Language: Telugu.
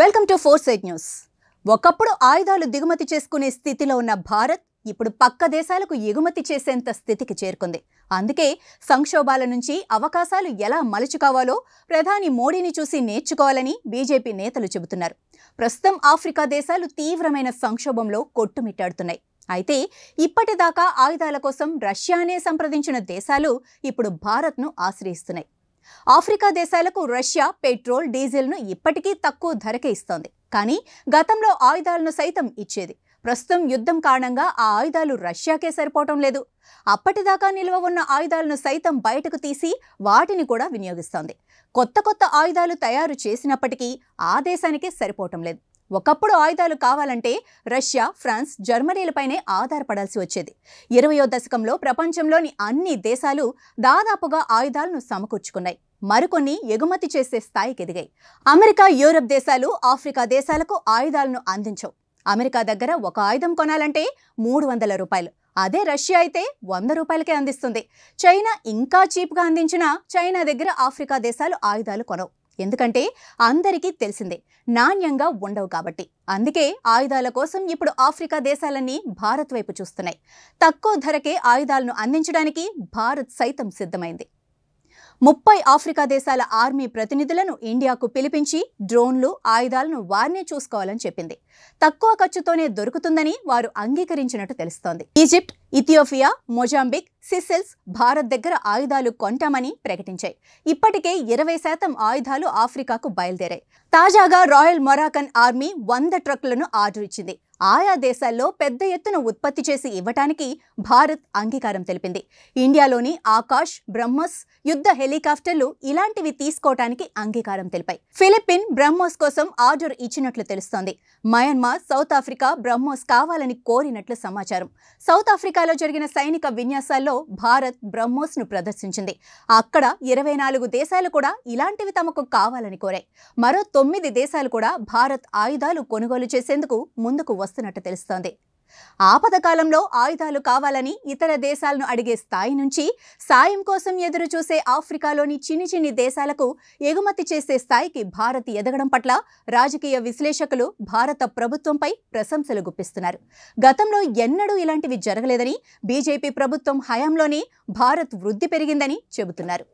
welcome to four side news ఒకప్పుడు ఆయుధాలు దిగుమతి చేసుకునే స్థితిలో ఉన్న భారత్ ఇప్పుడు పక్క దేశాలకు ఎగుమతి చేసేంత స్థితికి చేరుకుంది అందుకే సంక్షోభాల నుంచి అవకాశాలు ఎలా మలుచుకోవాలో ప్రధాని మోడీని చూసి నేర్చుకోవాలని బీజేపీ నేతలు చెబుతున్నారు ప్రస్తుతం ఆఫ్రికా దేశాలు తీవ్రమైన సంక్షోభంలో కొట్టుమిట్టాడుతున్నాయి అయితే ఇప్పటిదాకా ఆయుధాల కోసం రష్యానే సంప్రదించిన దేశాలు ఇప్పుడు భారత్ను ఆశ్రయిస్తున్నాయి ఆఫ్రికా దేశాలకు రష్యా పెట్రోల్ డీజిల్ను ఇప్పటికీ తక్కువ ధరకే ఇస్తోంది కానీ గతంలో ఆయుధాలను సైతం ఇచ్చేది ప్రస్తుతం యుద్ధం కారణంగా ఆ ఆయుధాలు రష్యాకే సరిపోవటం లేదు అప్పటిదాకా నిల్వ ఉన్న ఆయుధాలను సైతం బయటకు తీసి వాటిని కూడా వినియోగిస్తోంది కొత్త కొత్త ఆయుధాలు తయారు చేసినప్పటికీ ఆ దేశానికే సరిపోవటం లేదు ఒకప్పుడు ఆయుధాలు కావాలంటే రష్యా ఫ్రాన్స్ జర్మనీలపైనే ఆధారపడాల్సి వచ్చేది ఇరవయో దశకంలో ప్రపంచంలోని అన్ని దేశాలు దాదాపుగా ఆయుధాలను సమకూర్చుకున్నాయి మరికొన్ని ఎగుమతి చేసే స్థాయికి ఎదిగాయి అమెరికా యూరప్ దేశాలు ఆఫ్రికా దేశాలకు ఆయుధాలను అందించవు అమెరికా దగ్గర ఒక ఆయుధం కొనాలంటే మూడు వందల రూపాయలు అదే రష్యా అయితే వంద రూపాయలకే అందిస్తుంది చైనా ఇంకా చీప్గా అందించినా చైనా దగ్గర ఆఫ్రికా దేశాలు ఆయుధాలు కొనవు ఎందుకంటే అందరికీ తెలిసిందే నాణ్యంగా ఉండవు కాబట్టి అందుకే ఆయుధాల కోసం ఇప్పుడు ఆఫ్రికా దేశాలన్నీ భారత్ వైపు చూస్తున్నాయి తక్కువ ధరకే ఆయుధాలను అందించడానికి భారత్ సైతం సిద్ధమైంది ముప్పై ఆఫ్రికా దేశాల ఆర్మీ ప్రతినిధులను ఇండియాకు పిలిపించి డ్రోన్లు ఆయుధాలను వారినే చూసుకోవాలని చెప్పింది తక్కువ ఖర్చుతోనే దొరుకుతుందని వారు అంగీకరించినట్టు తెలుస్తోంది Egypt Ethiopia Mozambique Seychelles Bharat దగ్గర ఆయుధాలు కొంటామని ప్రకటించాయి ఇప్పటికే ఇరవై శాతం ఆయుధాలు ఆఫ్రికాకు బయలుదేరాయి తాజాగా రాయల్ మొరాకన్ ఆర్మీ వంద ట్రక్కులను ఆర్డర్ ఇచ్చింది ఆయా దేశాల్లో పెద్ద ఎత్తున ఉత్పత్తి చేసి ఇవ్వటానికి భారత్ అంగీకారం తెలిపింది ఇండియాలోని ఆకాష్ బ్రహ్మోస్ యుద్ధ హెలికాప్టర్లు ఇలాంటివి తీసుకోవటానికి అంగీకారం తెలిపాయి ఫిలిప్పీన్ బ్రహ్మోస్ కోసం ఆర్డర్ ఇచ్చినట్లు తెలుస్తోంది మయన్మార్ సౌత్ ఆఫ్రికా బ్రహ్మోస్ కావాలని కోరినట్లు సమాచారం సౌత్ ఆఫ్రికాలో జరిగిన సైనిక విన్యాసాల్లో భారత్ బ్రహ్మోస్ ను ప్రదర్శించింది అక్కడ ఇరవై నాలుగు దేశాలు కూడా ఇలాంటివి తమకు కావాలని కోరాయి మరో తొమ్మిది దేశాలు కూడా భారత్ ఆయుధాలు కొనుగోలు చేసేందుకు ముందుకు వస్తాయి వస్తున్నట్టు తెలుస్తోంది ఆపద కాలంలో ఆయుధాలు కావాలని ఇతర దేశాలను అడిగే స్థాయి నుంచి సాయం కోసం ఎదురు చూసే ఆఫ్రికాలోని చిన్ని చిన్ని దేశాలకు ఎగుమతి చేసే స్థాయికి భారత్ ఎదగడం పట్ల రాజకీయ విశ్లేషకులు భారత ప్రభుత్వంపై ప్రశంసలు గుప్పిస్తున్నారు గతంలో ఎన్నడూ ఇలాంటివి జరగలేదని బీజేపీ ప్రభుత్వం హయాంలోనే భారత్ వృద్ధి పెరిగిందని చెబుతున్నారు